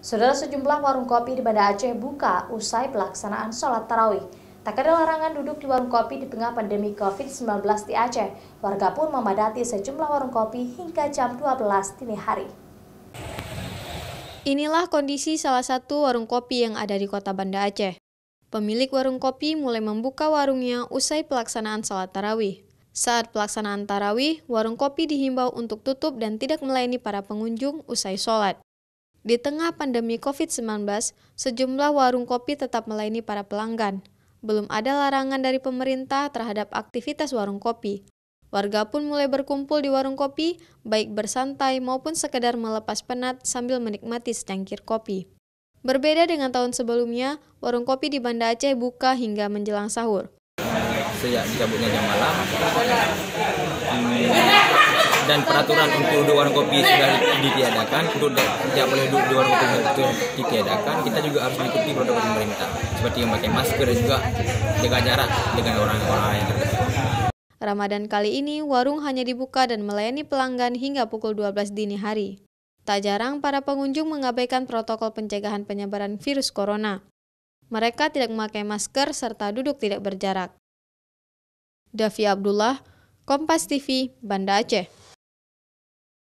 Saudara sejumlah warung kopi di Banda Aceh buka usai pelaksanaan sholat tarawih. Tak ada larangan duduk di warung kopi di tengah pandemi COVID-19 di Aceh. Warga pun memadati sejumlah warung kopi hingga jam 12 dini hari. Inilah kondisi salah satu warung kopi yang ada di kota Banda Aceh. Pemilik warung kopi mulai membuka warungnya usai pelaksanaan sholat tarawih. Saat pelaksanaan tarawih, warung kopi dihimbau untuk tutup dan tidak melayani para pengunjung usai sholat. Di tengah pandemi COVID-19, sejumlah warung kopi tetap melayani para pelanggan. Belum ada larangan dari pemerintah terhadap aktivitas warung kopi. Warga pun mulai berkumpul di warung kopi, baik bersantai maupun sekedar melepas penat sambil menikmati secangkir kopi. Berbeda dengan tahun sebelumnya, warung kopi di Banda Aceh buka hingga menjelang sahur. Sejak dicabutnya jam malam, ini dan peraturan untuk dua warung kopi sudah ditiadakan untuk tidak boleh dua warung kopi itu ditiadakan kita juga harus mengikuti protokol pemerintah seperti memakai masker dan juga jaga jarak dengan orang-orang terdekat. Ramadan kali ini, warung hanya dibuka dan melayani pelanggan hingga pukul 12 dini hari. Tak jarang para pengunjung mengabaikan protokol pencegahan penyebaran virus corona. Mereka tidak memakai masker serta duduk tidak berjarak. Davi Abdullah, Kompas TV, Banda Aceh.